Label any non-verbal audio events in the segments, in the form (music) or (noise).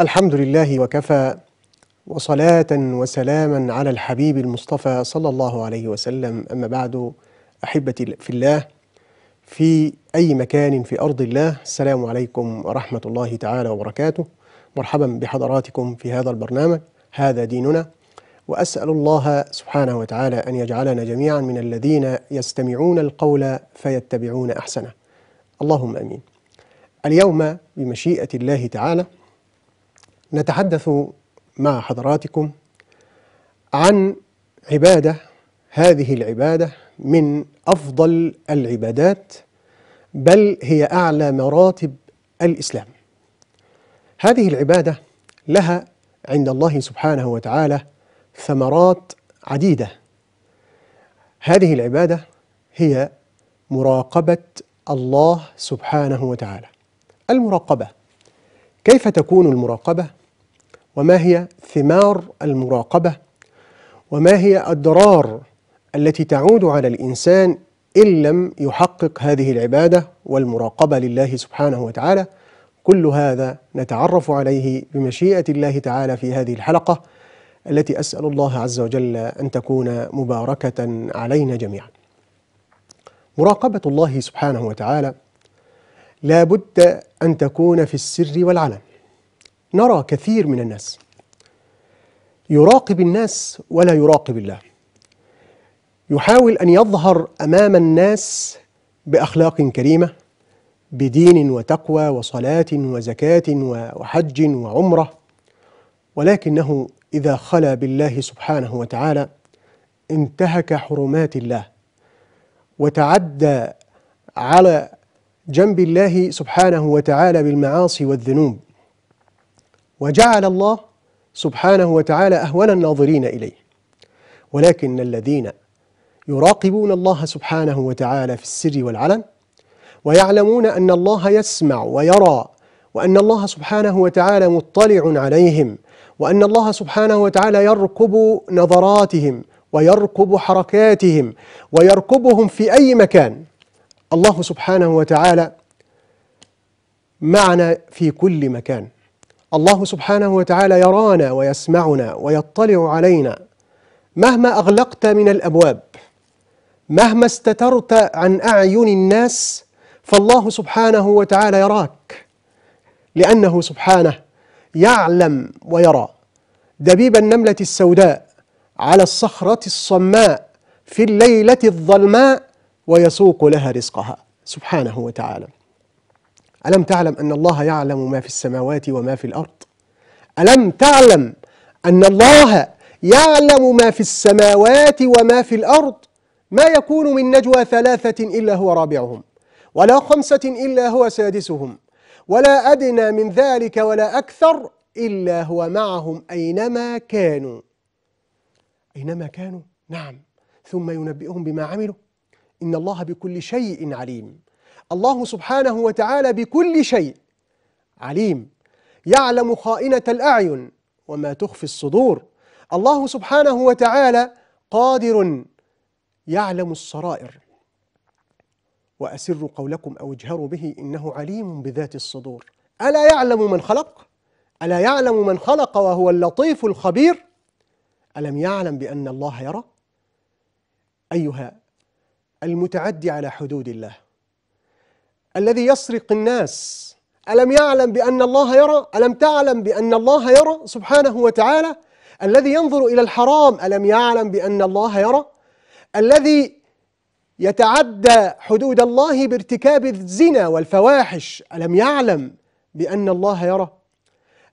الحمد لله وكفى وصلاة وسلاما على الحبيب المصطفى صلى الله عليه وسلم أما بعد أحبتي في الله في أي مكان في أرض الله السلام عليكم ورحمة الله تعالى وبركاته مرحبا بحضراتكم في هذا البرنامج هذا ديننا وأسأل الله سبحانه وتعالى أن يجعلنا جميعا من الذين يستمعون القول فيتبعون أحسنه اللهم أمين اليوم بمشيئة الله تعالى نتحدث مع حضراتكم عن عبادة هذه العبادة من أفضل العبادات بل هي أعلى مراتب الإسلام هذه العبادة لها عند الله سبحانه وتعالى ثمرات عديدة هذه العبادة هي مراقبة الله سبحانه وتعالى المراقبة كيف تكون المراقبة وما هي ثمار المراقبة وما هي الضرار التي تعود على الإنسان إن لم يحقق هذه العبادة والمراقبة لله سبحانه وتعالى كل هذا نتعرف عليه بمشيئة الله تعالى في هذه الحلقة التي أسأل الله عز وجل أن تكون مباركة علينا جميعا مراقبة الله سبحانه وتعالى لا بد أن تكون في السر والعلن نرى كثير من الناس يراقب الناس ولا يراقب الله يحاول ان يظهر امام الناس باخلاق كريمه بدين وتقوى وصلاه وزكاه وحج وعمره ولكنه اذا خلا بالله سبحانه وتعالى انتهك حرمات الله وتعدى على جنب الله سبحانه وتعالى بالمعاصي والذنوب وجعل الله سبحانه وتعالى أهون الناظرين إليه ولكن الذين يراقبون الله سبحانه وتعالى في السر والعلن ويعلمون أن الله يسمع ويرى وأن الله سبحانه وتعالى مطلع عليهم وأن الله سبحانه وتعالى يرقب نظراتهم ويرقب حركاتهم ويرقبهم في أي مكان الله سبحانه وتعالى معنا في كل مكان الله سبحانه وتعالى يرانا ويسمعنا ويطلع علينا مهما أغلقت من الأبواب مهما استترت عن أعين الناس فالله سبحانه وتعالى يراك لأنه سبحانه يعلم ويرى دبيب النملة السوداء على الصخرة الصماء في الليلة الظلماء ويسوق لها رزقها سبحانه وتعالى ألم تعلم أن الله يعلم ما في السماوات وما في الأرض ألم تعلم أن الله يعلم ما في السماوات وما في الأرض ما يكون من نجوى ثلاثة إلا هو رابعهم ولا خمسة إلا هو سادسهم ولا أدنى من ذلك ولا أكثر إلا هو معهم أينما كانوا أينما كانوا نعم ثم ينبئهم بما عملوا إن الله بكل شيء عليم الله سبحانه وتعالى بكل شيء عليم يعلم خائنة الأعين وما تخفي الصدور الله سبحانه وتعالى قادر يعلم السرائر وأسروا قولكم أو اجهروا به إنه عليم بذات الصدور ألا يعلم من خلق؟ ألا يعلم من خلق وهو اللطيف الخبير؟ ألم يعلم بأن الله يرى؟ أيها المتعدي على حدود الله الذي يسرق الناس ألم يعلم بأن الله يرى ألم تعلم بأن الله يرى سبحانه وتعالى الذي ينظر إلى الحرام ألم يعلم بأن الله يرى الذي يتعدى حدود الله بارتكاب الزنا والفواحش ألم يعلم بأن الله يرى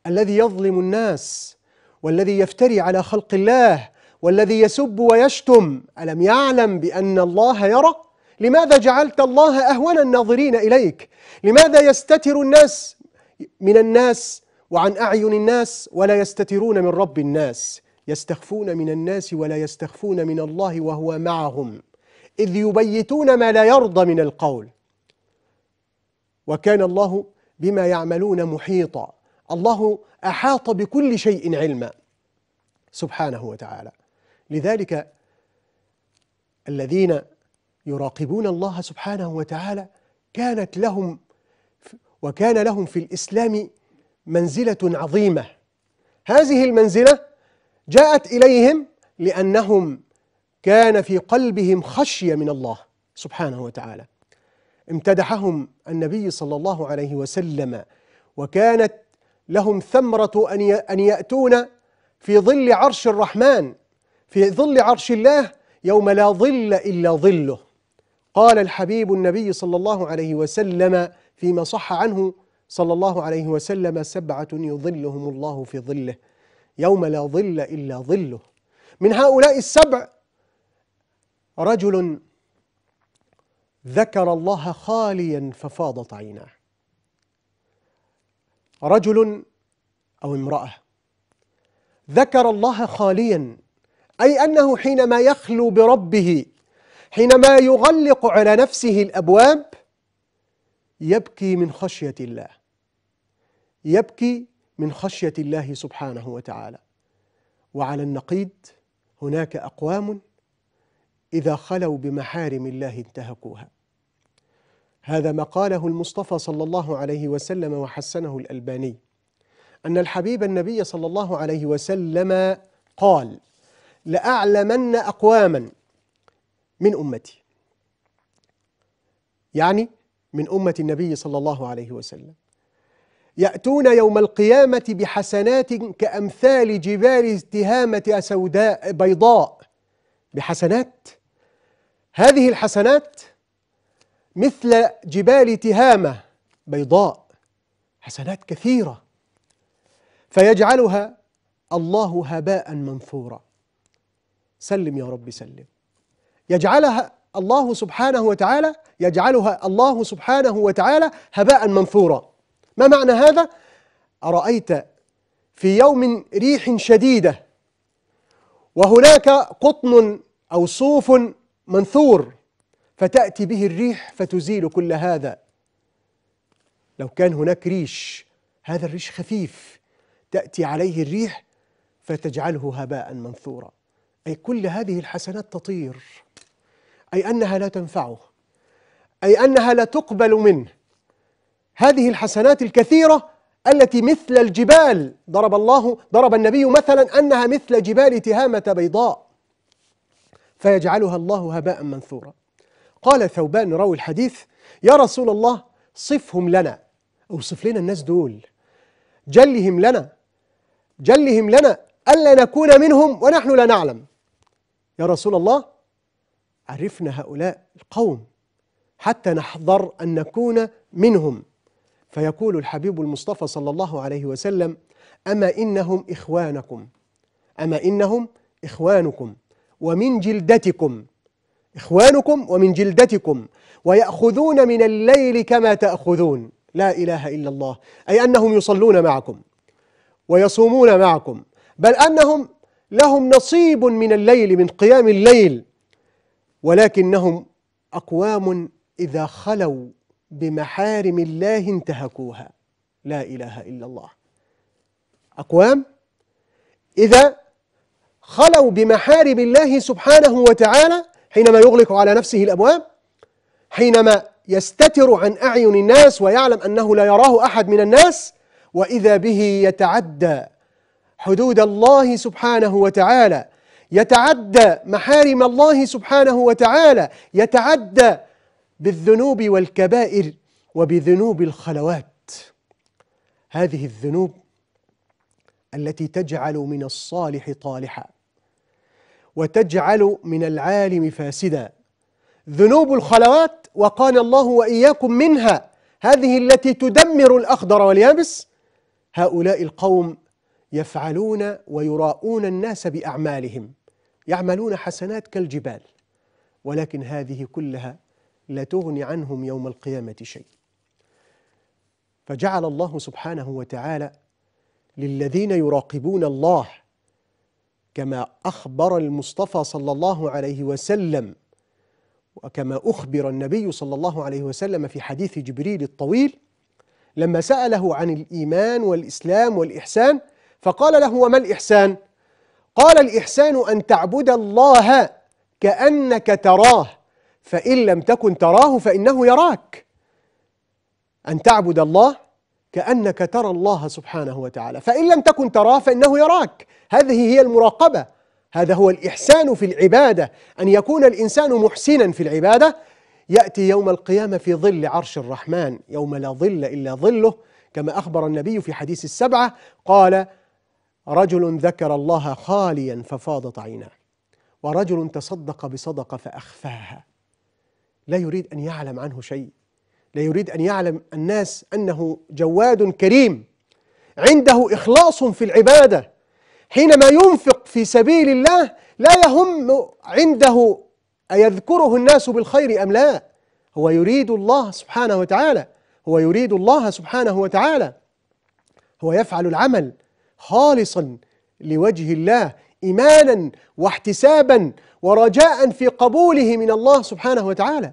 الذي يظلم الناس والذي يفتري على خلق الله والذي يسب ويشتم ألم يعلم بأن الله يرى لماذا جعلت الله أهون الناظرين إليك لماذا يستتر الناس من الناس وعن أعين الناس ولا يستترون من رب الناس يستخفون من الناس ولا يستخفون من الله وهو معهم إذ يبيتون ما لا يرضى من القول وكان الله بما يعملون محيطا الله أحاط بكل شيء علما سبحانه وتعالى لذلك الذين يراقبون الله سبحانه وتعالى كانت لهم وكان لهم في الإسلام منزلة عظيمة هذه المنزلة جاءت إليهم لأنهم كان في قلبهم خشية من الله سبحانه وتعالى امتدحهم النبي صلى الله عليه وسلم وكانت لهم ثمرة أن يأتون في ظل عرش الرحمن في ظل عرش الله يوم لا ظل إلا ظله قال الحبيب النبي صلى الله عليه وسلم فيما صح عنه صلى الله عليه وسلم سبعة يظلهم الله في ظله يوم لا ظل إلا ظله من هؤلاء السبع رجل ذكر الله خاليا ففاضت عيناه رجل أو امرأة ذكر الله خاليا أي أنه حينما يخلو بربه حينما يغلق على نفسه الأبواب يبكي من خشية الله يبكي من خشية الله سبحانه وتعالى وعلى النقيض هناك أقوام إذا خلوا بمحارم الله انتهكوها هذا ما قاله المصطفى صلى الله عليه وسلم وحسنه الألباني أن الحبيب النبي صلى الله عليه وسلم قال لأعلمن أقواما من أمتي يعني من أمة النبي صلى الله عليه وسلم يأتون يوم القيامة بحسنات كأمثال جبال التهامة سوداء بيضاء بحسنات هذه الحسنات مثل جبال تهامة بيضاء حسنات كثيرة فيجعلها الله هباء منثورا سلم يا رب سلم يجعلها الله سبحانه وتعالى يجعلها الله سبحانه وتعالى هباء منثورا ما معنى هذا أرأيت في يوم ريح شديدة وهناك قطن أو صوف منثور فتأتي به الريح فتزيل كل هذا لو كان هناك ريش هذا الريش خفيف تأتي عليه الريح فتجعله هباء منثورا أي كل هذه الحسنات تطير أي أنها لا تنفعه أي أنها لا تقبل منه هذه الحسنات الكثيرة التي مثل الجبال ضرب الله ضرب النبي مثلا أنها مثل جبال تهامة بيضاء فيجعلها الله هباء منثورا قال ثوبان روي الحديث يا رسول الله صفهم لنا اوصف لنا الناس دول جلهم لنا جلهم لنا ألا نكون منهم ونحن لا نعلم يا رسول الله عرفنا هؤلاء القوم حتى نحذر أن نكون منهم فيقول الحبيب المصطفى صلى الله عليه وسلم أما إنهم إخوانكم أما إنهم إخوانكم ومن جلدتكم إخوانكم ومن جلدتكم ويأخذون من الليل كما تأخذون لا إله إلا الله أي أنهم يصلون معكم ويصومون معكم بل أنهم لهم نصيب من الليل من قيام الليل ولكنهم أقوام إذا خلوا بمحارم الله انتهكوها لا إله إلا الله أقوام إذا خلوا بمحارم الله سبحانه وتعالى حينما يغلق على نفسه الأبواب حينما يستتر عن أعين الناس ويعلم أنه لا يراه أحد من الناس وإذا به يتعدى حدود الله سبحانه وتعالى يتعدى محارم الله سبحانه وتعالى يتعدى بالذنوب والكبائر وبذنوب الخلوات هذه الذنوب التي تجعل من الصالح طالحا وتجعل من العالم فاسدا ذنوب الخلوات وقال الله وإياكم منها هذه التي تدمر الأخضر واليابس هؤلاء القوم يفعلون ويراءون الناس بأعمالهم يعملون حسنات كالجبال ولكن هذه كلها لا تغني عنهم يوم القيامة شيء فجعل الله سبحانه وتعالى للذين يراقبون الله كما أخبر المصطفى صلى الله عليه وسلم وكما أخبر النبي صلى الله عليه وسلم في حديث جبريل الطويل لما سأله عن الإيمان والإسلام والإحسان فقال له وما الإحسان قال الإحسان أن تعبد الله كأنك تراه فإن لم تكن تراه فإنه يراك أن تعبد الله كأنك ترى الله سبحانه وتعالى فإن لم تكن تراه فإنه يراك هذه هي المراقبة هذا هو الإحسان في العبادة أن يكون الإنسان محسنا في العبادة يأتي يوم القيامة في ظل عرش الرحمن يوم لا ظل إلا ظله كما أخبر النبي في حديث السبعة قال رجل ذكر الله خاليا ففاضت عيناه ورجل تصدق بصدقه فاخفاها لا يريد ان يعلم عنه شيء لا يريد ان يعلم الناس انه جواد كريم عنده اخلاص في العباده حينما ينفق في سبيل الله لا يهم عنده ايذكره الناس بالخير ام لا هو يريد الله سبحانه وتعالى هو يريد الله سبحانه وتعالى هو يفعل العمل خالصا لوجه الله إيمانا واحتسابا ورجاء في قبوله من الله سبحانه وتعالى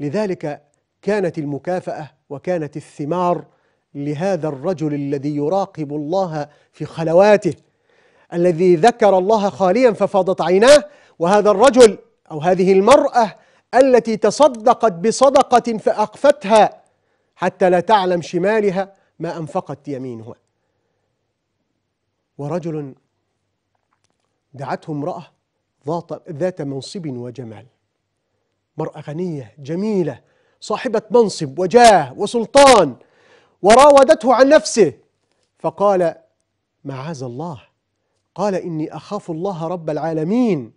لذلك كانت المكافأة وكانت الثمار لهذا الرجل الذي يراقب الله في خلواته الذي ذكر الله خاليا ففاضت عيناه وهذا الرجل أو هذه المرأة التي تصدقت بصدقة فأخفتها حتى لا تعلم شمالها ما أنفقت يمينها ورجل دعته امرأة ذات منصب وجمال مرأة غنية جميلة صاحبة منصب وجاه وسلطان وراودته عن نفسه فقال معاذ الله قال إني أخاف الله رب العالمين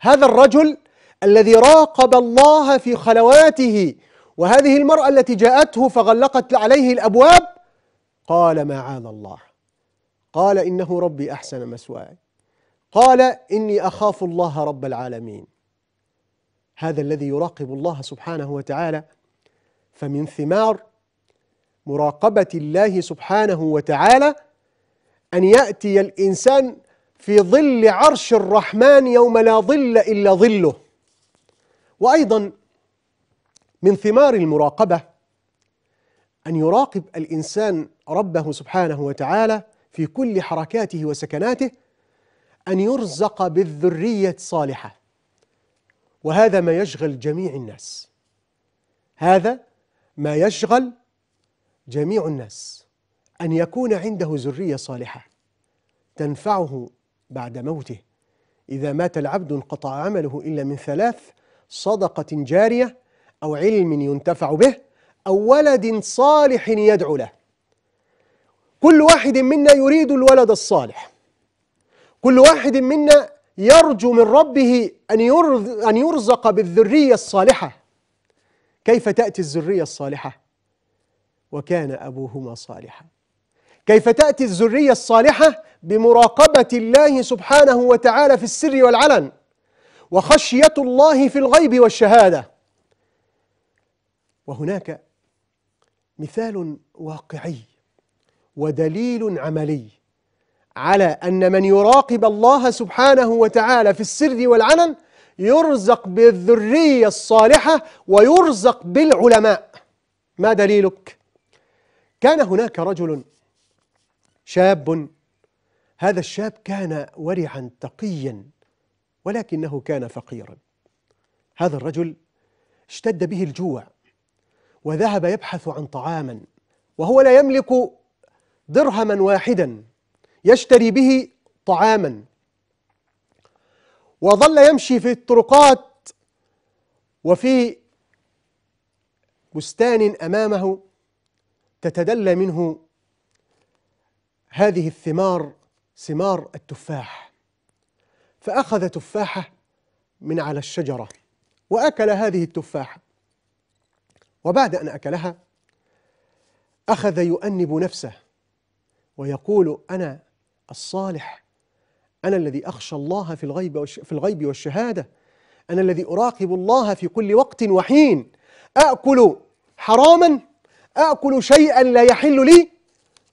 هذا الرجل الذي راقب الله في خلواته وهذه المرأة التي جاءته فغلقت عليه الأبواب قال معاذ الله قال إنه ربي أحسن مسواي قال إني أخاف الله رب العالمين هذا الذي يراقب الله سبحانه وتعالى فمن ثمار مراقبة الله سبحانه وتعالى أن يأتي الإنسان في ظل عرش الرحمن يوم لا ظل إلا ظله وأيضا من ثمار المراقبة أن يراقب الإنسان ربه سبحانه وتعالى في كل حركاته وسكناته أن يرزق بالذرية الصالحة وهذا ما يشغل جميع الناس هذا ما يشغل جميع الناس أن يكون عنده ذرية صالحة تنفعه بعد موته إذا مات العبد انقطع عمله إلا من ثلاث صدقة جارية أو علم ينتفع به أو ولد صالح يدعو له كل واحد منا يريد الولد الصالح كل واحد منا يرجو من ربه أن, أن يرزق بالذرية الصالحة كيف تأتي الذرية الصالحة؟ وكان أبوهما صالحا كيف تأتي الذرية الصالحة؟ بمراقبة الله سبحانه وتعالى في السر والعلن وخشية الله في الغيب والشهادة وهناك مثال واقعي ودليل عملي على أن من يراقب الله سبحانه وتعالى في السر والعلن يرزق بالذرية الصالحة ويرزق بالعلماء ما دليلك؟ كان هناك رجل شاب هذا الشاب كان ورعا تقيا ولكنه كان فقيرا هذا الرجل اشتد به الجوع وذهب يبحث عن طعاما وهو لا يملك درهما واحدا يشتري به طعاما وظل يمشي في الطرقات وفي بستان امامه تتدلى منه هذه الثمار ثمار التفاح فاخذ تفاحه من على الشجره واكل هذه التفاحه وبعد ان اكلها اخذ يؤنب نفسه ويقول أنا الصالح أنا الذي أخشى الله في الغيب في الغيب والشهادة أنا الذي أراقب الله في كل وقت وحين أأكل حراما أأكل شيئا لا يحل لي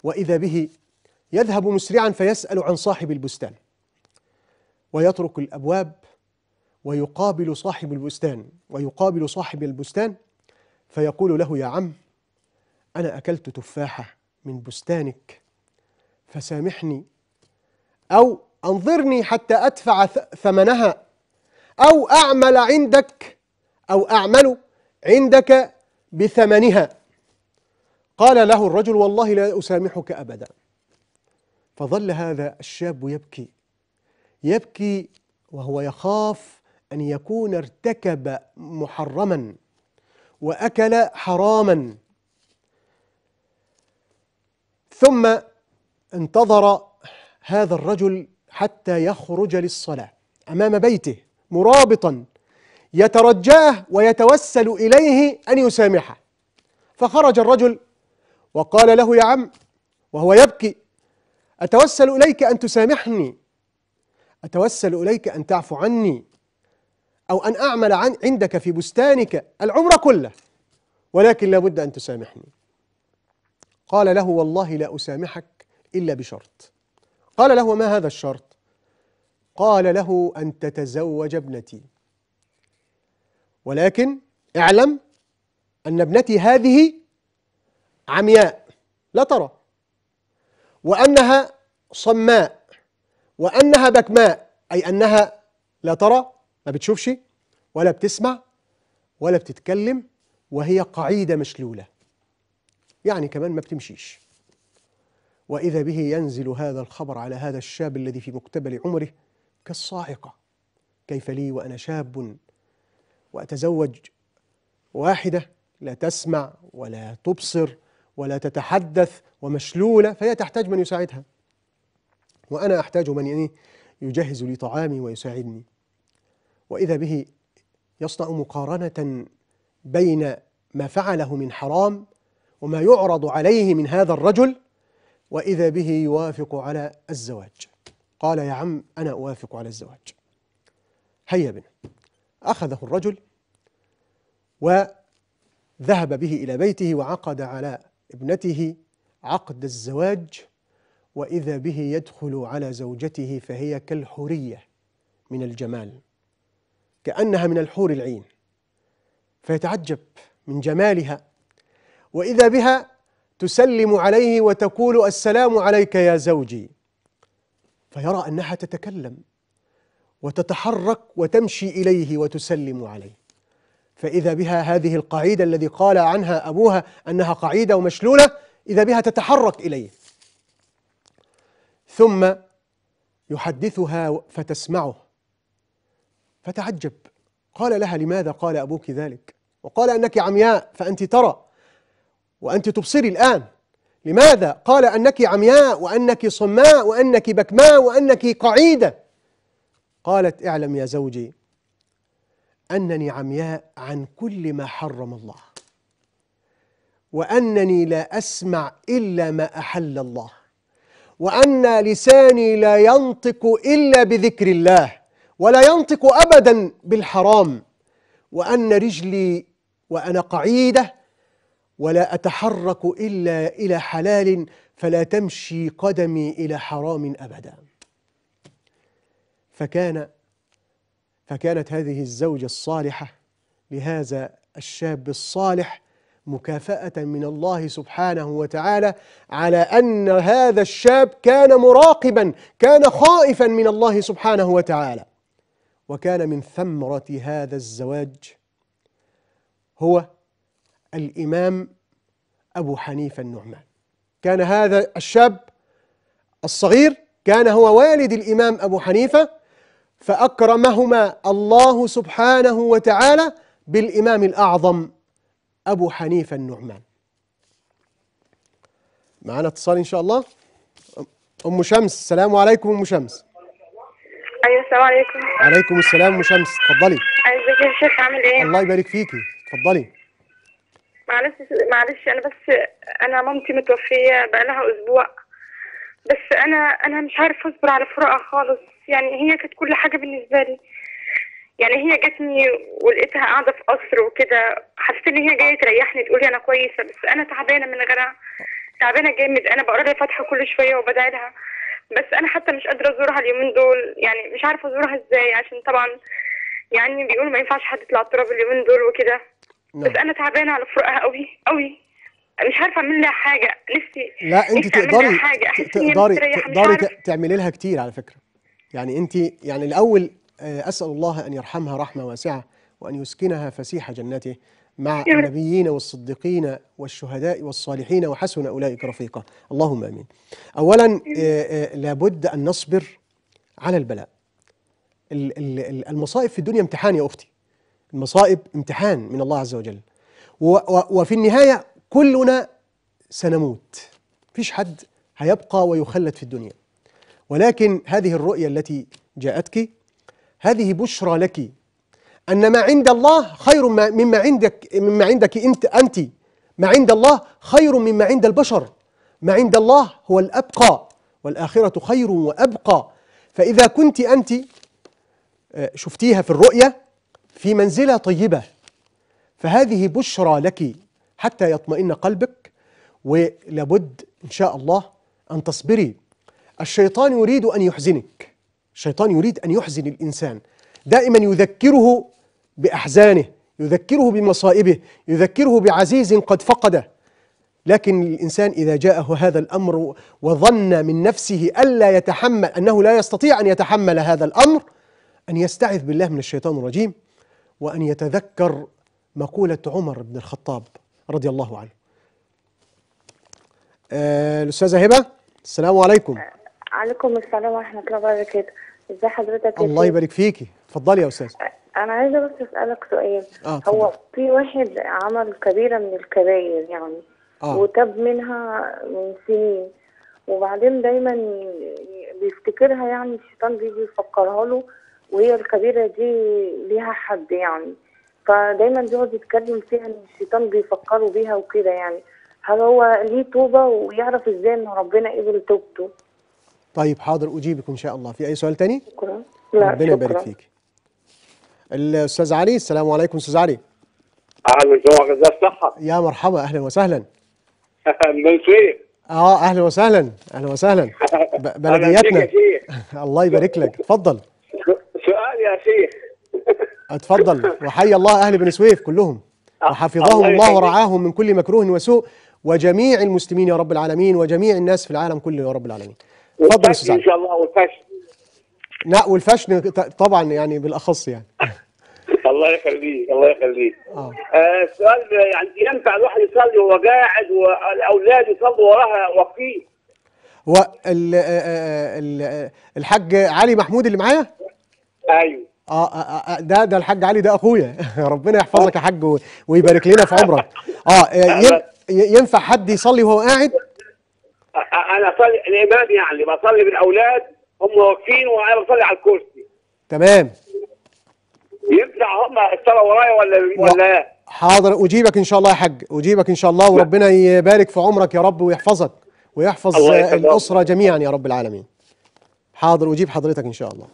وإذا به يذهب مسرعا فيسأل عن صاحب البستان ويترك الأبواب ويقابل صاحب البستان ويقابل صاحب البستان فيقول له يا عم أنا أكلت تفاحة من بستانك فسامحني أو أنظرني حتى أدفع ثمنها أو أعمل عندك أو أعمل عندك بثمنها قال له الرجل والله لا أسامحك أبدا فظل هذا الشاب يبكي يبكي وهو يخاف أن يكون ارتكب محرما وأكل حراما ثم انتظر هذا الرجل حتى يخرج للصلاة أمام بيته مرابطا يترجاه ويتوسل إليه أن يسامحه فخرج الرجل وقال له يا عم وهو يبكي أتوسل إليك أن تسامحني أتوسل إليك أن تعفو عني أو أن أعمل عن عندك في بستانك العمر كله ولكن لا بد أن تسامحني قال له والله لا أسامحك إلا بشرط قال له ما هذا الشرط قال له أن تتزوج ابنتي ولكن اعلم أن ابنتي هذه عمياء لا ترى وأنها صماء وأنها بكماء أي أنها لا ترى ما بتشوفش ولا بتسمع ولا بتتكلم وهي قعيدة مشلولة يعني كمان ما بتمشيش وإذا به ينزل هذا الخبر على هذا الشاب الذي في مقتبل عمره كالصاعقة كيف لي وأنا شاب وأتزوج واحدة لا تسمع ولا تبصر ولا تتحدث ومشلولة فهي تحتاج من يساعدها وأنا أحتاج من يعني يجهز لي طعامي ويساعدني وإذا به يصنع مقارنة بين ما فعله من حرام وما يعرض عليه من هذا الرجل وإذا به يوافق على الزواج قال يا عم أنا أوافق على الزواج هيا بنا أخذه الرجل وذهب به إلى بيته وعقد على ابنته عقد الزواج وإذا به يدخل على زوجته فهي كالحورية من الجمال كأنها من الحور العين فيتعجب من جمالها وإذا بها تسلم عليه وتقول السلام عليك يا زوجي فيرى انها تتكلم وتتحرك وتمشي اليه وتسلم عليه فاذا بها هذه القعيده الذي قال عنها ابوها انها قعيده ومشلوله اذا بها تتحرك اليه ثم يحدثها فتسمعه فتعجب قال لها لماذا قال ابوك ذلك وقال انك عمياء فانت ترى وأنت تبصري الآن لماذا؟ قال أنك عمياء وأنك صماء وأنك بكماء وأنك قعيدة قالت اعلم يا زوجي أنني عمياء عن كل ما حرم الله وأنني لا أسمع إلا ما أحل الله وأن لساني لا ينطق إلا بذكر الله ولا ينطق أبدا بالحرام وأن رجلي وأنا قعيدة ولا أتحرك إلا إلى حلال فلا تمشي قدمي إلى حرام أبدا فكان فكانت هذه الزوجة الصالحة لهذا الشاب الصالح مكافأة من الله سبحانه وتعالى على أن هذا الشاب كان مراقبا كان خائفا من الله سبحانه وتعالى وكان من ثمرة هذا الزواج هو الإمام أبو حنيفة النعمان كان هذا الشاب الصغير كان هو والد الإمام أبو حنيفة فأكرمهما الله سبحانه وتعالى بالإمام الأعظم أبو حنيفة النعمان معنا اتصال إن شاء الله أم شمس السلام عليكم أم شمس أيوة السلام عليكم عليكم السلام أم شمس اتفضلي ازيك يا شيخ عامل إيه الله يبارك فيكي اتفضلي معلش معلش انا بس انا مامتي متوفيه بقالها اسبوع بس انا انا مش عارفه اصبر على فراقها خالص يعني هي كانت كل حاجه بالنسبه لي يعني هي جاتني ولقيتها قاعده في قصر وكده حسيت ان هي جايه تريحني تقول لي انا كويسه بس انا تعبانه من غيرها تعبانه جامد انا بقرا فاتحه كل شويه وبدعي لها بس انا حتى مش قادره ازورها اليومين دول يعني مش عارفه ازورها ازاي عشان طبعا يعني بيقولوا ما ينفعش حد يطلع التراب اليومين دول وكده بس نعم. انا تعبانه على فراقها قوي قوي مش عارفه اعمل لها حاجه نفسي لا انت تقدري حاجة. تقدري تقدري تعملي لها كتير على فكره يعني انت يعني الاول آه، اسال الله ان يرحمها رحمه واسعه وان يسكنها فسيح جنته مع النبيين والصديقين والشهداء والصالحين وحسن اولئك رفيقا اللهم امين اولا آه، آه، لابد ان نصبر على البلاء المصائب في الدنيا امتحان يا اختي المصائب امتحان من الله عز وجل وفي النهاية كلنا سنموت فيش حد هيبقى ويخلد في الدنيا ولكن هذه الرؤية التي جاءتك هذه بشرى لك أن ما عند الله خير مما عندك مما عندك أنت أنت ما عند الله خير مما عند البشر ما عند الله هو الأبقى والآخرة خير وأبقى فإذا كنت أنت آه، شفتيها في الرؤية في منزلة طيبة فهذه بشرى لك حتى يطمئن قلبك ولابد إن شاء الله أن تصبري الشيطان يريد أن يحزنك الشيطان يريد أن يحزن الإنسان دائما يذكره بأحزانه يذكره بمصائبه يذكره بعزيز قد فقده لكن الإنسان إذا جاءه هذا الأمر وظن من نفسه ألا يتحمل أنه لا يستطيع أن يتحمل هذا الأمر أن يستعذ بالله من الشيطان الرجيم وأن يتذكر مقولة عمر بن الخطاب رضي الله عنه آه، الأستاذة هبة السلام عليكم عليكم السلام ورحمة الله وبركاته ازي حضرتك الله يبارك فيكي اتفضلي يا أستاذة آه، أنا عايزة بس أسألك سؤال آه، طبعا. هو في واحد عمل كبيرة من الكباير يعني آه. وتاب منها من سنين وبعدين دايما بيفتكرها يعني الشيطان بيجي يفكرها له وهي الكبيرة دي ليها حد يعني فدايما بيقعد يتكلم فيها ان الشيطان بيفكروا بيها وكده يعني هل هو ليه توبة ويعرف ازاي ان ربنا قبل توبته طيب حاضر اجيبك ان شاء الله في اي سؤال تاني شكرا لا ربنا يبارك فيك الاستاذ علي السلام عليكم استاذ علي اهلا وسهلا ازاي الصحه يا مرحبا اهلا وسهلا (laughs) من فين اه اهلا وسهلا اهلا وسهلا (laughs) بلدياتنا (laughs) الله يبارك لك اتفضل يا شيخ اتفضل وحي الله اهل بني سويف كلهم آه، وحفظهم الله ورعاهم من كل مكروه وسوء وجميع المسلمين يا رب العالمين وجميع الناس في العالم كله يا رب العالمين تفضل استاذ ان شاء الله والفشن لا والفشن طبعا يعني بالاخص يعني (laughs) الله يخليك الله يخليك آه. آه سؤال يعني ينفع الواحد يصلي وهو قاعد والاولاد يصلوا وراها واقفين والحاج آه، آه، علي محمود اللي معايا ايوه آه،, آه،, آه،, اه ده ده الحاج علي ده اخويا (laughs) ربنا يحفظك يا حاج ويبارك لنا في عمرك اه أيوه. ينفع حد يصلي وهو قاعد انا اصلي الامام يعني بصلي بالاولاد هم واقفين وانا بصلي على الكرسي تمام ينفع هم الصلاه ورايا ولا ولا حاضر اجيبك ان شاء الله يا حاج اجيبك ان شاء الله وربنا يبارك في عمرك يا رب ويحفظك ويحفظ الاسره جميعا يا رب العالمين حاضر اجيب حضرتك ان شاء الله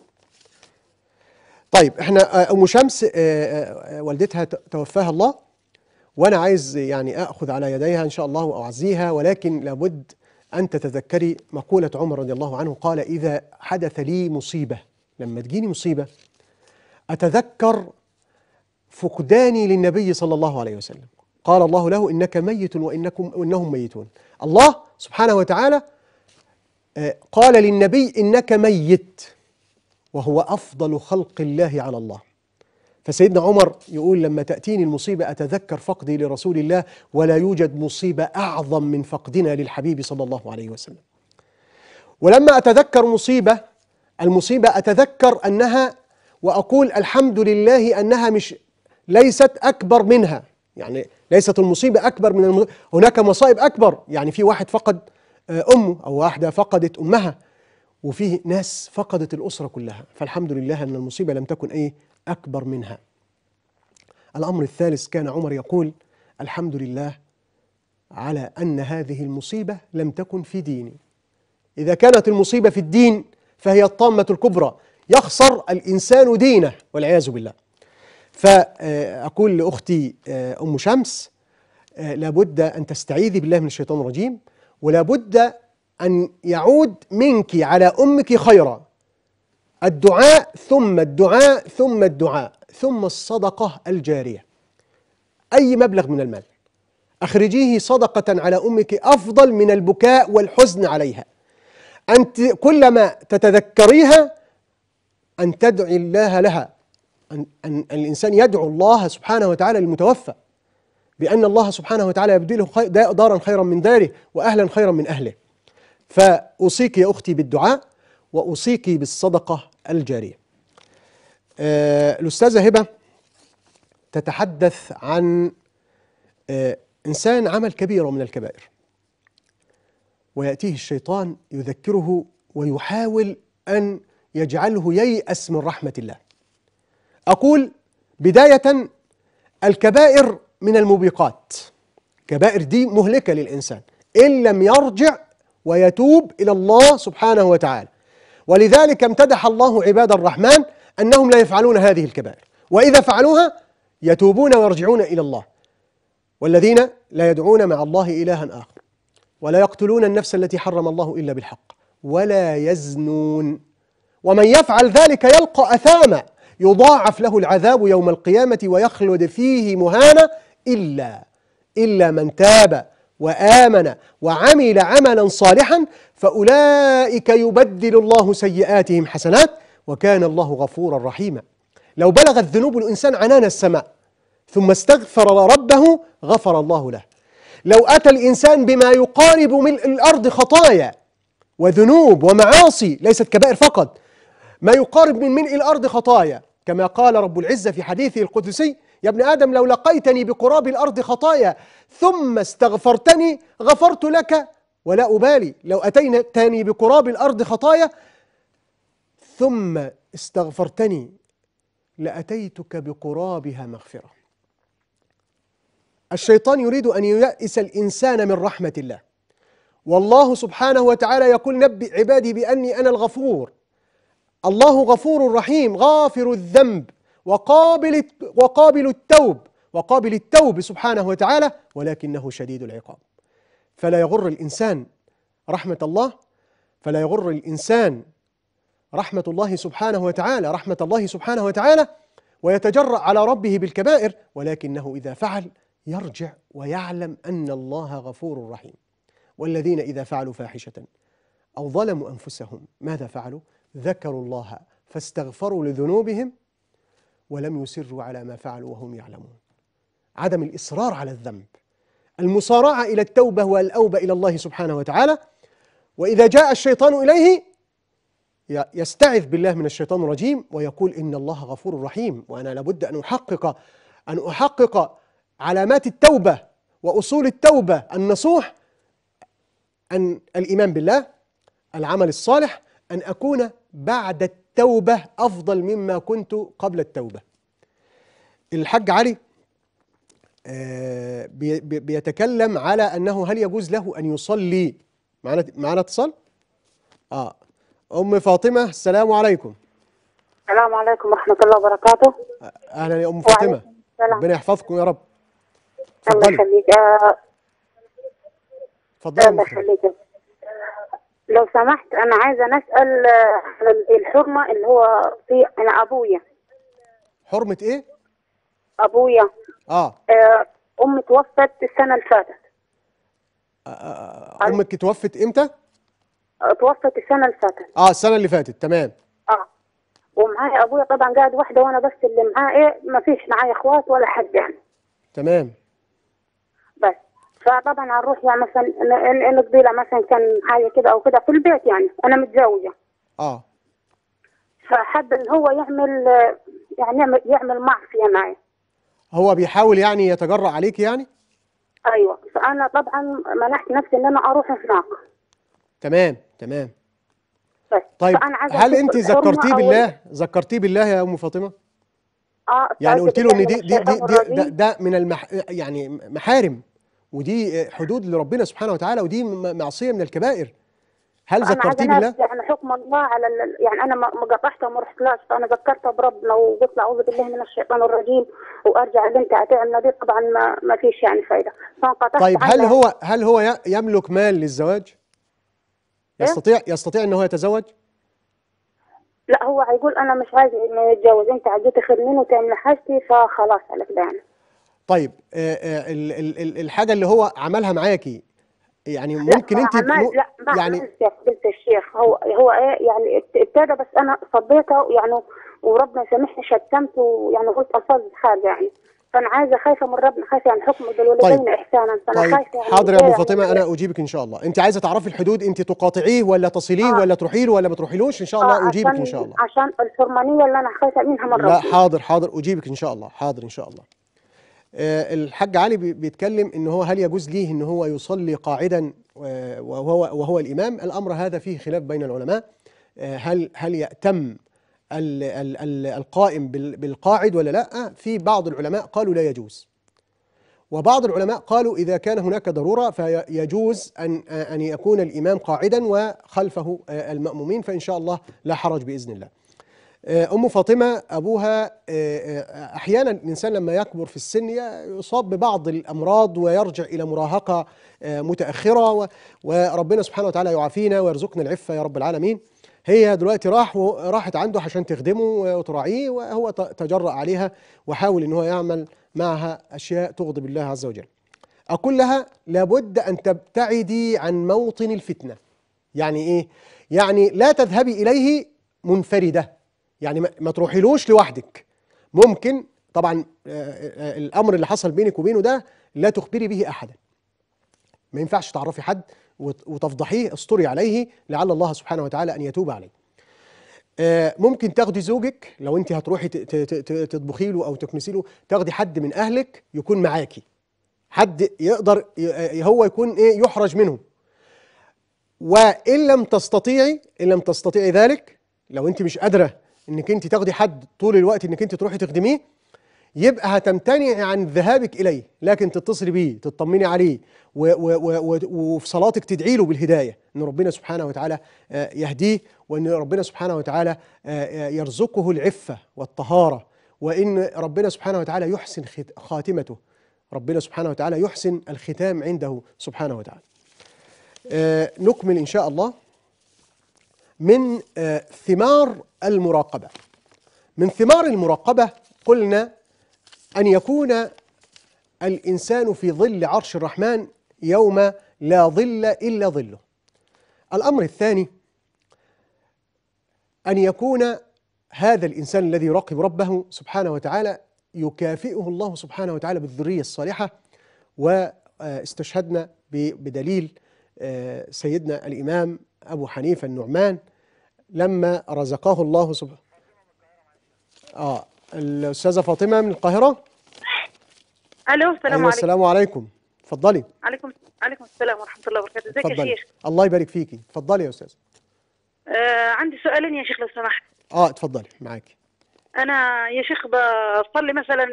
طيب احنا آه، ام شمس آه، آه، والدتها توفاها الله وانا عايز يعني اخذ على يديها ان شاء الله واعزيها ولكن لابد ان تتذكري مقوله عمر رضي الله عنه قال اذا حدث لي مصيبه لما تجيني مصيبه اتذكر فقداني للنبي صلى الله عليه وسلم قال الله له انك ميت وانكم وانهم ميتون الله سبحانه وتعالى قال للنبي انك ميت وهو أفضل خلق الله على الله فسيدنا عمر يقول لما تأتيني المصيبة أتذكر فقدي لرسول الله ولا يوجد مصيبة أعظم من فقدنا للحبيب صلى الله عليه وسلم ولما أتذكر مصيبة المصيبة أتذكر أنها وأقول الحمد لله أنها مش ليست أكبر منها يعني ليست المصيبة أكبر من المصيبة هناك مصائب أكبر يعني في واحد فقد آه، أمه أو واحدة فقدت أمها وفيه ناس فقدت الأسرة كلها فالحمد لله أن المصيبة لم تكن أي أكبر منها الأمر الثالث كان عمر يقول الحمد لله على أن هذه المصيبة لم تكن في ديني إذا كانت المصيبة في الدين فهي الطامة الكبرى يخسر الإنسان دينه والعياذ بالله فأقول لأختي آه، أم شمس آه، لابد أن تستعيذي بالله من الشيطان الرجيم ولابد أن يعود منك على أمك خيرا الدعاء ثم الدعاء ثم الدعاء ثم الصدقة الجارية أي مبلغ من المال أخرجيه صدقة على أمك أفضل من البكاء والحزن عليها أنت كلما تتذكريها أن تدعي الله لها أن, أن الإنسان يدعو الله سبحانه وتعالى للمتوفى بأن الله سبحانه وتعالى يبدله دارا خيرا من داره وأهلا خيرا من أهله فأوصيك يا أختي بالدعاء وأوصيك بالصدقة الجارية آه الأستاذة هبة تتحدث عن آه إنسان عمل كبيرة من الكبائر ويأتيه الشيطان يذكره ويحاول أن يجعله ييأس من رحمة الله أقول بداية الكبائر من الموبقات كبائر دي مهلكة للإنسان إن لم يرجع ويتوب إلى الله سبحانه وتعالى ولذلك امتدح الله عباد الرحمن أنهم لا يفعلون هذه الكبائر وإذا فعلوها يتوبون ويرجعون إلى الله والذين لا يدعون مع الله إلها آخر ولا يقتلون النفس التي حرم الله إلا بالحق ولا يزنون ومن يفعل ذلك يلقى أثاما يضاعف له العذاب يوم القيامة ويخلد فيه مهانا إلا إلا من تاب وآمن وعمل عملا صالحا فأولئك يبدل الله سيئاتهم حسنات وكان الله غفورا رحيما لو بلغت ذنوب الإنسان عنان السماء ثم استغفر ربه غفر الله له لو أتى الإنسان بما يقارب ملء الأرض خطايا وذنوب ومعاصي ليست كبائر فقط ما يقارب من ملء الأرض خطايا كما قال رب العزة في حديثه القدسي يا ابن آدم لو لقيتني بقراب الأرض خطايا ثم استغفرتني غفرت لك ولا أبالي لو تاني بقراب الأرض خطايا ثم استغفرتني لأتيتك بقرابها مغفرة الشيطان يريد أن ييأس الإنسان من رحمة الله والله سبحانه وتعالى يقول نبئ عبادي بأني أنا الغفور الله غفور رحيم غافر الذنب وقابل وقابل التوب وقابل التوب سبحانه وتعالى ولكنه شديد العقاب فلا يغر الإنسان رحمة الله فلا يغر الإنسان رحمة الله سبحانه وتعالى رحمة الله سبحانه وتعالى ويتجرأ على ربه بالكبائر ولكنه إذا فعل يرجع ويعلم أن الله غفور رحيم والذين إذا فعلوا فاحشة أو ظلموا أنفسهم ماذا فعلوا؟ ذكروا الله فاستغفروا لذنوبهم ولم يسروا على ما فعلوا وهم يعلمون عدم الإصرار على الذنب المصارعة إلى التوبة والأوبة إلى الله سبحانه وتعالى وإذا جاء الشيطان إليه يستعذ بالله من الشيطان الرجيم ويقول إن الله غفور رحيم وأنا لابد أن أحقق أن أحقق علامات التوبة وأصول التوبة النصوح أن الإيمان بالله العمل الصالح أن أكون بعد التوبة أفضل مما كنت قبل التوبة الحاج علي آه، بيتكلم على أنه هل يجوز له أن يصلي معنا معنا اتصال؟ آه أم فاطمة السلام عليكم السلام عليكم ورحمة الله وبركاته أهلا يا أم فاطمة ربنا يحفظكم يا رب الله يخليك اتفضلي آه، الله يخليك لو سمحت انا عايزه نسال آه، الحرمه اللي هو في انا ابويا حرمه ايه ابويا آه. اه, امي توفت السنه اللي فاتت آه، امك توفت امتى توفت السنه اللي فاتت اه السنه اللي فاتت تمام اه ومعايا ابويا طبعا قاعد وحده وانا بس اللي معاه ايه ما فيش معايا اخوات ولا حد يعني تمام فطبعا هنروح يعني مثلا ان قبيله مثلا كان حاجه كده او كده في البيت يعني انا متزوجه اه فحب ان هو يعمل يعني يعمل معصيه معي هو بيحاول يعني يتجرأ عليك يعني ايوه فانا طبعا منحت نفسي ان انا اروح هناك تمام تمام طيب هل انت ذكرتيه بالله ذكرتيه بالله يا ام فاطمه اه يعني طيب، قلت له ان دي دي, دي, دي ده, ده من المح يعني محارم ودي حدود لربنا سبحانه وتعالى ودي معصية من الكبائر هل ذكرتي بالله؟ يعني حكم الله على يعني انا ما قطعتها وما رحتلاش فانا ذكرتها بربنا وقلت له اعوذ بالله من الشيطان الرجيم وارجع انت اطيع النبي طبعا ما ما فيش يعني فايده فانقطعت طيب هل هو هل هو يملك مال للزواج؟ إيه؟ يستطيع إيه؟ يستطيع ان هو يتزوج؟ لا هو هيقول انا مش عايز اني اتجوز انت عديتي منه وتعمل حاجتي فخلاص على كده يعني طيب آه، آه، الحاجه اللي هو عملها معاكي يعني ممكن انت لا ما يعني بنت الشيخ هو هو ايه يعني ابتدى بس انا صديته يعني وربنا سامحني شتمته ويعني قلت الفاظ الحال يعني فانا عايزه خايفه من ربنا خايفه يعني حكم بالوالدين طيب. احسانا فانا طيب. خايفه يعني حاضر يا ام إيه يعني فاطمه انا إيه؟ اجيبك ان شاء الله انت عايزه تعرفي الحدود انت تقاطعيه ولا تصليه آه. ولا تروحي له ولا ما تروحيلوش ان شاء الله آه اجيبك ان شاء الله عشان الحرمانيه اللي انا خايفه منها من ربنا لا حاضر حاضر اجيبك ان شاء الله حاضر ان شاء الله آه، الحاج علي بيتكلم ان هو هل يجوز ليه ان هو يصلي قاعدا وهو وهو الامام الامر هذا فيه خلاف بين العلماء آه، هل هل يأتم القائم بالقاعد ولا لا في بعض العلماء قالوا لا يجوز وبعض العلماء قالوا إذا كان هناك ضرورة فيجوز أن أن يكون الإمام قاعدا وخلفه آه، المأمومين فإن شاء الله لا حرج بإذن الله آه، أم فاطمة أبوها آه، آه، أحيانا الإنسان لما يكبر في السن يصاب ببعض الأمراض ويرجع إلى مراهقة متأخرة وربنا سبحانه وتعالى يعافينا ويرزقنا العفة يا رب العالمين هي دلوقتي راح راحت عنده عشان تخدمه وتراعيه وهو تجرأ عليها وحاول إن هو يعمل معها أشياء تغضب الله عز وجل أقول لها لابد أن تبتعدي عن موطن الفتنة يعني إيه؟ يعني لا تذهبي إليه منفردة يعني ما تروحيلوش لوحدك ممكن طبعا آه، آه، آه، الامر اللي حصل بينك وبينه ده لا تخبري به احدا ما ينفعش تعرفي حد وتفضحيه استري عليه لعل الله سبحانه وتعالى ان يتوب عليه ممكن تاخدي زوجك لو انت هتروحي تطبخي له او تكنسي له تاخدي حد من اهلك يكون معاكي حد يقدر هو يكون ايه يحرج منه وان لم تستطيعي ان لم تستطيعي ذلك لو انت مش قادره انك انت تاخدي حد طول الوقت انك انت تروحي تخدميه يبقى هتمتنعي عن ذهابك اليه لكن تتصلي بيه تطمني عليه و و و و وفي صلاتك تدعي له بالهدايه ان ربنا سبحانه وتعالى آه، يهديه وان ربنا سبحانه وتعالى آه، آه، يرزقه العفه والطهاره وان ربنا سبحانه وتعالى يحسن خاتمته ربنا سبحانه وتعالى يحسن الختام عنده سبحانه وتعالى نكمل ان شاء الله من ثمار المراقبة من ثمار المراقبة قلنا أن يكون الإنسان في ظل عرش الرحمن يوم لا ظل إلا ظله الأمر الثاني أن يكون هذا الإنسان الذي يراقب ربه سبحانه وتعالى يكافئه الله سبحانه وتعالى بالذرية الصالحة واستشهدنا بدليل آه، سيدنا الإمام أبو حنيفة النعمان لما رزقه الله سبحانه اه الاستاذه فاطمه من القاهره الو السلام أيوة، عليكم السلام عليكم اتفضلي عليكم عليكم السلام ورحمه الله وبركاته ازيك يا شيخ الله يبارك فيكي اتفضلي يا استاذه آه عندي سؤالين يا شيخ لو سمحت اه اتفضلي معاكي انا يا شيخ بصلي مثلا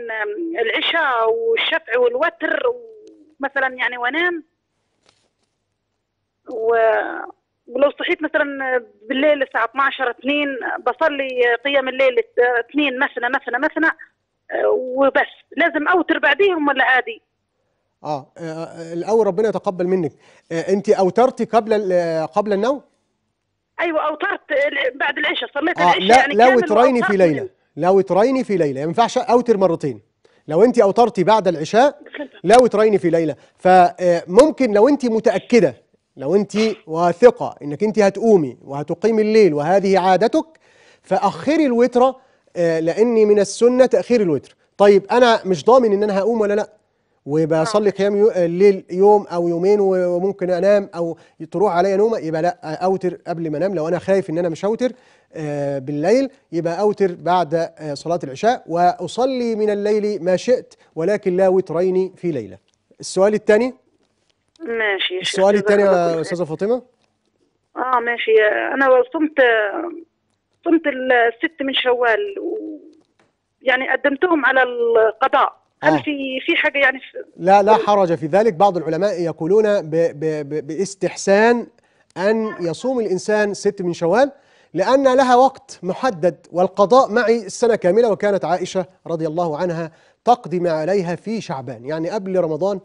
العشاء والشفع والوتر مثلا يعني وانام و ولو صحيت مثلا بالليل الساعه 12 2 بصلي قيام الليل 2 مثنى مثنى مثنى وبس لازم اوتر بعديهم ولا عادي اه, آه، الاول ربنا يتقبل منك آه، انت اوترتي قبل آه، قبل النوم ايوه اوترت بعد العشاء صليت آه العشاء لا يعني لا تريني في ليله لا تريني في ليله ما ينفعش اوتر مرتين لو انت اوترتي بعد العشاء (laughs) لا تريني في ليله فممكن لو انت متاكده لو انت واثقه انك انت هتقومي وهتقيمي الليل وهذه عادتك فاخري الوتر آه، لاني من السنه تاخير الوتر طيب انا مش ضامن ان انا هقوم ولا لا وبصلي نعم. قيام آه، الليل يوم او يومين وممكن انام او تروح عليا نومه يبقى لا اوتر قبل ما انام لو انا خايف ان انا مش اوتر آه، بالليل يبقى اوتر بعد صلاه العشاء واصلي من الليل ما شئت ولكن لا وترين في ليله السؤال الثاني ماشي السؤال الثاني يا استاذه فاطمه اه ماشي انا صمت صمت الست من شوال و يعني قدمتهم على القضاء هل آه. في في حاجه يعني في لا لا حرج في ذلك بعض العلماء يقولون ب ب ب باستحسان ان يصوم الانسان ست من شوال لأن لها وقت محدد والقضاء معي السنة كاملة وكانت عائشة رضي الله عنها تقدم عليها في شعبان يعني قبل رمضان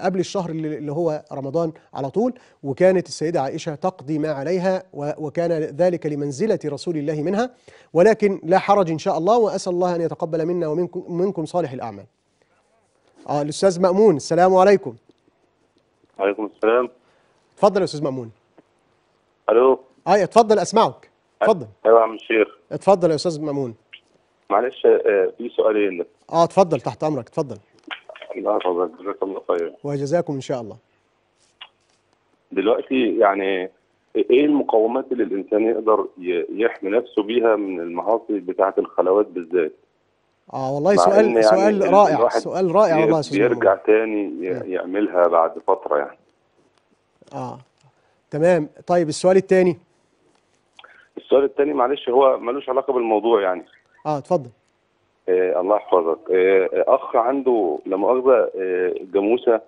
قبل الشهر اللي هو رمضان على طول وكانت السيدة عائشة تقضي ما عليها وكان ذلك لمنزلة رسول الله منها ولكن لا حرج إن شاء الله وأسأل الله أن يتقبل منا ومنكم صالح الأعمال آه الأستاذ مأمون السلام عليكم وعليكم السلام اتفضل يا أستاذ مأمون ألو أي آه، اتفضل أسمعك اتفضل أيوة يا عم الشيخ اتفضل يا أستاذ مأمون معلش آه، في سؤالين اه اتفضل تحت امرك اتفضل الله جزاك الله خير وجزاكم ان شاء الله دلوقتي يعني ايه المقومات اللي الانسان يقدر يحمي نفسه بيها من المعاصي بتاعه الخلوات بالذات اه والله سؤال يعني سؤال رائع سؤال رائع والله سؤال بيرجع تاني إيه. يعملها بعد فتره يعني اه تمام طيب السؤال الثاني السؤال الثاني معلش هو ملوش علاقه بالموضوع يعني اه اتفضل آه، الله يحفظك آه، آه، اخ عنده لا مؤاخذه جاموسه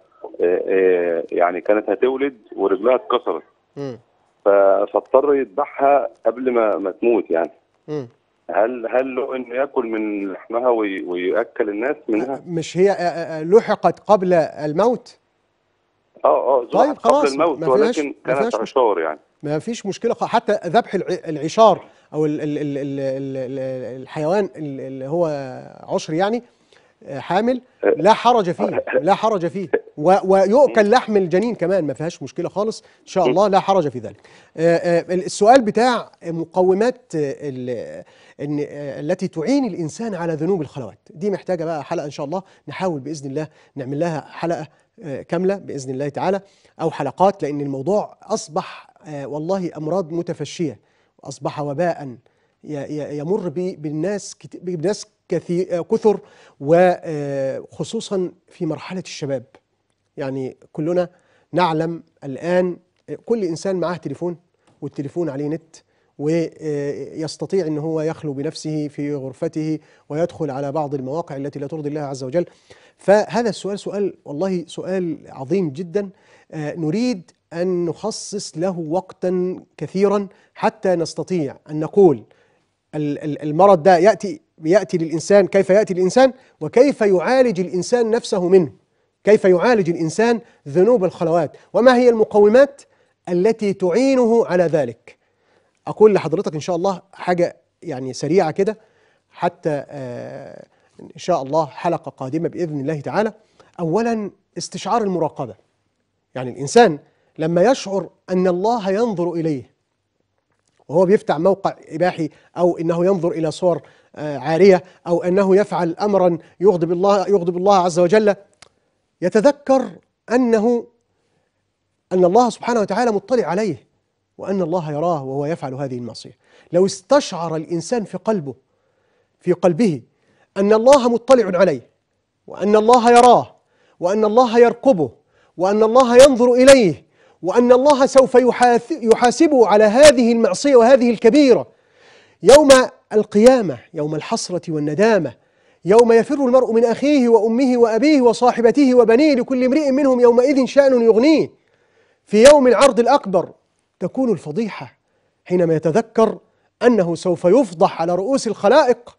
يعني كانت هتولد ورجلها اتكسرت فاضطر يذبحها قبل ما ما تموت يعني م. هل هل له انه ياكل من لحمها وياكل الناس منها؟ مش هي لحقت قبل الموت؟ اه اه طيب قبل الموت ولكن كانت عشار يعني ما فيش مشكله حتى ذبح العشار او الـ الـ الـ الـ الـ الحيوان اللي هو عشر يعني آه، حامل لا حرج فيه لا حرج فيه ويؤكل لحم الجنين كمان ما فيهاش مشكله خالص ان شاء الله لا حرج في ذلك آه، آه، السؤال بتاع مقومات التي تعين الانسان على ذنوب الخلوات دي محتاجه بقى حلقه ان شاء الله نحاول باذن الله نعمل لها حلقه كامله باذن الله تعالى او حلقات لان الموضوع اصبح والله امراض متفشيه أصبح وباء يمر بالناس بالناس كثر وخصوصا آه، في مرحلة الشباب يعني كلنا نعلم الآن كل إنسان معاه تليفون والتليفون عليه نت ويستطيع آه، أن هو يخلو بنفسه في غرفته ويدخل على بعض المواقع التي لا ترضي الله عز وجل فهذا السؤال سؤال والله سؤال عظيم جدا آه، نريد أن نخصص له وقتا كثيرا حتى نستطيع أن نقول المرض ده يأتي يأتي للإنسان كيف يأتي للانسان وكيف يعالج الإنسان نفسه منه كيف يعالج الإنسان ذنوب الخلوات وما هي المقومات التي تعينه على ذلك أقول لحضرتك إن شاء الله حاجة يعني سريعة كده حتى آه، إن شاء الله حلقة قادمة بإذن الله تعالى أولا استشعار المراقبة يعني الإنسان لما يشعر أن الله ينظر إليه وهو بيفتح موقع إباحي أو أنه ينظر إلى صور آه، عارية أو أنه يفعل أمرا يغضب الله, يغضب الله عز وجل يتذكر أنه أن الله سبحانه وتعالى مطلع عليه وأن الله يراه وهو يفعل هذه المعصية لو استشعر الإنسان في قلبه في قلبه أن الله مطلع عليه وأن الله يراه وأن الله يرقبه وأن الله ينظر إليه وأن الله سوف يحاسبه على هذه المعصية وهذه الكبيرة يوم القيامة يوم الحسرة والندامة يوم يفر المرء من أخيه وأمه وأبيه وصاحبته وبنيه لكل امرئ منهم يومئذ شأن يغنيه في يوم العرض الأكبر تكون الفضيحة حينما يتذكر أنه سوف يفضح على رؤوس الخلائق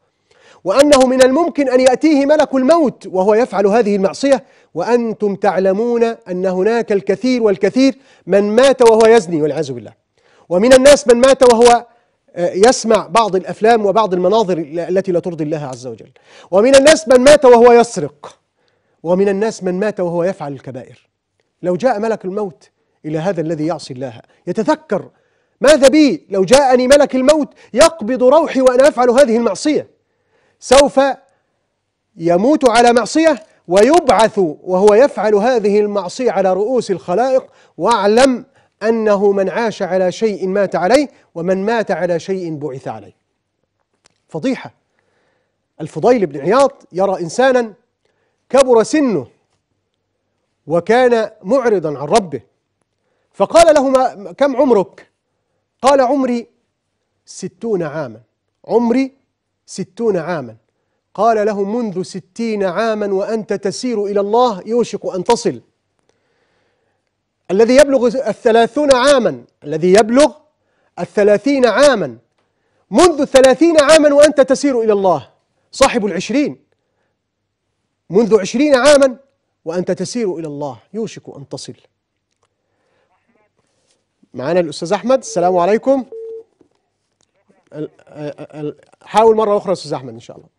وأنه من الممكن أن يأتيه ملك الموت وهو يفعل هذه المعصية وأنتم تعلمون أن هناك الكثير والكثير من مات وهو يزني والعياذ بالله ومن الناس من مات وهو آه، يسمع بعض الأفلام وبعض المناظر التي لا ترضي الله عز وجل ومن الناس من مات وهو يسرق ومن الناس من مات وهو يفعل الكبائر لو جاء ملك الموت إلى هذا الذي يعصي الله يتذكر ماذا بي لو جاءني ملك الموت يقبض روحي وأنا أفعل هذه المعصية سوف يموت على معصية ويبعث وهو يفعل هذه المعصية على رؤوس الخلائق واعلم أنه من عاش على شيء مات عليه ومن مات على شيء بعث عليه فضيحة الفضيل بن عياط يرى إنسانا كبر سنه وكان معرضا عن ربه فقال له ما كم عمرك قال عمري ستون عاما عمري ستون عاما قال له منذ ستين عاما وأنت تسير إلى الله يوشك أن تصل الذي يبلغ الثلاثون عاما الذي يبلغ الثلاثين عاما منذ الثلاثين عاما وأنت تسير إلى الله صاحب العشرين منذ عشرين عاما وأنت تسير إلى الله يوشك أن تصل معنا الأستاذ أحمد السلام عليكم حاول مرة أخرى أستاذ أحمد إن شاء الله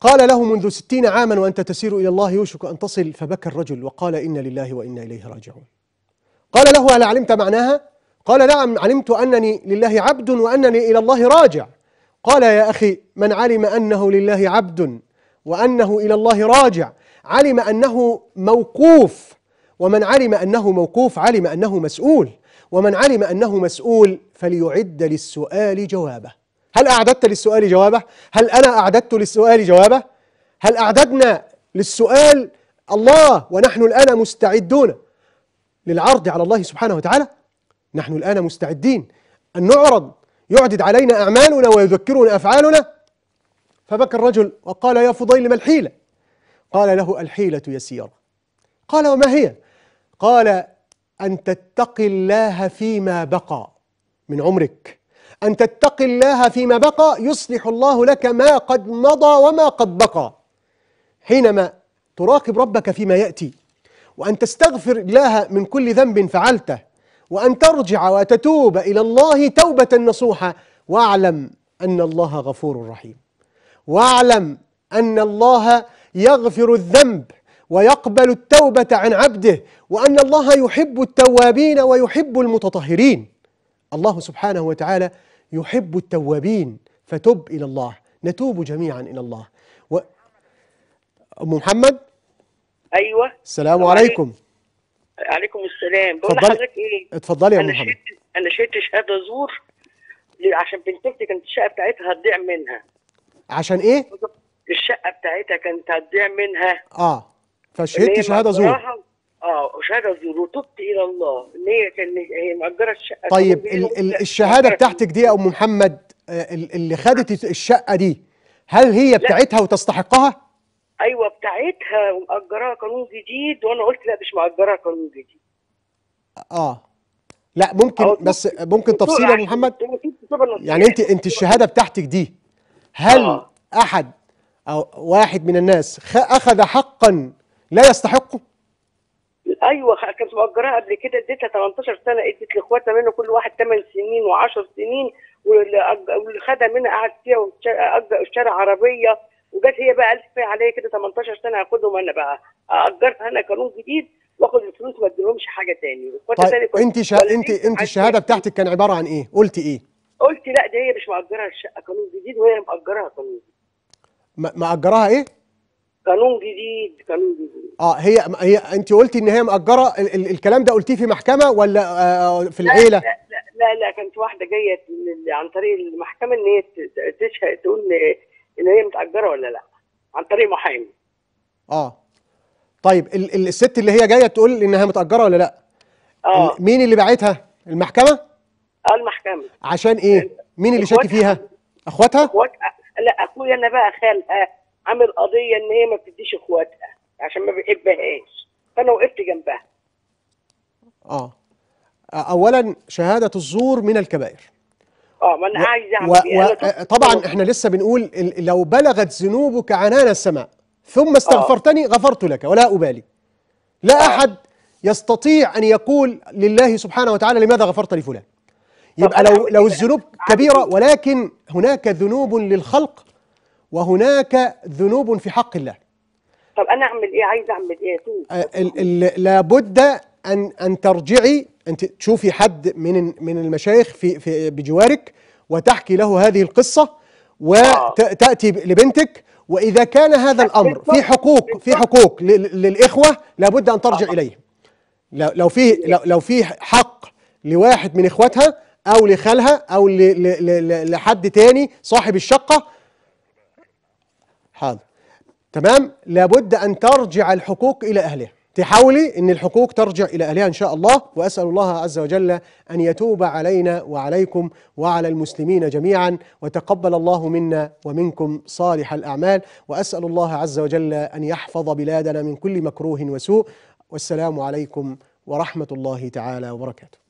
قال له منذ ستين عاما وأنت تسير إلى الله يوشك أن تصل فبكى الرجل وقال إن لله وإنا إليه راجعون قال له هل علمت معناها؟ قال نعم علمت أنني لله عبد وأنني إلى الله راجع قال يا أخي من علم أنه لله عبد وأنه إلى الله راجع علم أنه موقوف ومن علم أنه موقوف علم أنه مسؤول ومن علم أنه مسؤول فليعد للسؤال جوابه هل أعددت للسؤال جوابه؟ هل أنا أعددت للسؤال جوابه؟ هل أعددنا للسؤال الله ونحن الآن مستعدون للعرض على الله سبحانه وتعالى؟ نحن الآن مستعدين أن نعرض يعدد علينا أعمالنا ويذكرنا أفعالنا فبكى الرجل وقال يا فضيل ما الحيلة؟ قال له الحيلة يسيرة قال وما هي؟ قال أن تتقي الله فيما بقى من عمرك أن تتقي الله فيما بقى يصلح الله لك ما قد مضى وما قد بقى حينما تراقب ربك فيما يأتي وأن تستغفر الله من كل ذنب فعلته وأن ترجع وتتوب إلى الله توبة نصوحة واعلم أن الله غفور رحيم واعلم أن الله يغفر الذنب ويقبل التوبة عن عبده وأن الله يحب التوابين ويحب المتطهرين الله سبحانه وتعالى يحب التوابين فتب إلى الله نتوب جميعا إلى الله و... أم محمد أيوة السلام عليكم عليكم السلام بقول لحضرتك إيه اتفضلي يا أم محمد شهدت أنا شهدت شهادة زور عشان بنتي كانت الشقة بتاعتها هتضيع منها عشان إيه؟ الشقة بتاعتها كانت هتضيع منها اه فشهدت شهادة زور اه شغفي وتبت الى الله ان هي كان هي مأجره الشقه طيب ال ال الشهاده بتاعتك دي يا ام محمد آه، اللي خدت الشقه دي هل هي بتاعتها وتستحقها؟ ايوه بتاعتها ومأجراها قانون جديد وانا قلت لا مش مأجراها قانون جديد اه لا ممكن بس ممكن تفصيل يا محمد يعني انت انت الشهاده بتاعتك دي هل آه. احد او واحد من الناس اخذ حقا لا يستحقه ايوه كانت مأجراها قبل كده اديتها 18 سنه اديت لاخواتها منه كل واحد 8 سنين و10 سنين واللي خدها منها قعد فيها اشترى عربيه وجت هي بقى قالت كفايه عليا كده 18 سنه هاخدهم انا بقى اجرت انا قانون جديد واخد الفلوس ما اديلهمش حاجه تاني طيب تاني انت شا... انت انت الشهاده بتاعتك كان عباره عن ايه؟ قلتي ايه؟ قلت لا ده هي مش مأجرها الشقه قانون جديد وهي مأجرها قانون جديد مأجرها ايه؟ قانون جديد قانون جديد اه هي هي انت قلتي ان هي مأجره ال ال الكلام ده قلتيه في محكمه ولا آه, آه، في العيله؟ لا لا, لا, لا كانت واحده جايه عن طريق المحكمه ان هي تشهد تقول ان هي متأجره ولا لا عن طريق محامي اه طيب ال الست اللي هي جايه تقول انها متأجره ولا لا؟ اه مين اللي باعتها؟ المحكمه؟ اه المحكمه عشان ايه؟ مين اللي شاكي فيها؟ اخواتها؟ اخواتها لا اخويا انا بقى خالها عامل قضيه ان هي ما بتديش اخواتها عشان ما بيحبهاش فانا وقفت جنبها اه اولا شهاده الزور من الكبائر اه ما انا عايز اعمل و... و... طبعا احنا لسه بنقول لو بلغت ذنوبك عنان السماء ثم آه. استغفرتني غفرت لك ولا ابالي لا آه. احد يستطيع ان يقول لله سبحانه وتعالى لماذا غفرت لفلان يبقى لو لو إيه؟ الذنوب كبيره إيه؟ ولكن هناك ذنوب للخلق وهناك ذنوب في حق الله طب انا اعمل ايه عايز اعمل ايه آه، لابد ان ان ترجعي انت تشوفي حد من من المشايخ في, في بجوارك وتحكي له هذه القصه وتاتي آه. لبنتك واذا كان هذا الامر في حقوق في حقوق للاخوه لابد ان ترجع آه. اليه لو في لو في حق لواحد من اخواتها او لخالها او لحد تاني صاحب الشقه حاضر تمام لابد أن ترجع الحقوق إلى أهلها تحاولي أن الحقوق ترجع إلى أهلها إن شاء الله وأسأل الله عز وجل أن يتوب علينا وعليكم وعلى المسلمين جميعا وتقبل الله منا ومنكم صالح الأعمال وأسأل الله عز وجل أن يحفظ بلادنا من كل مكروه وسوء والسلام عليكم ورحمة الله تعالى وبركاته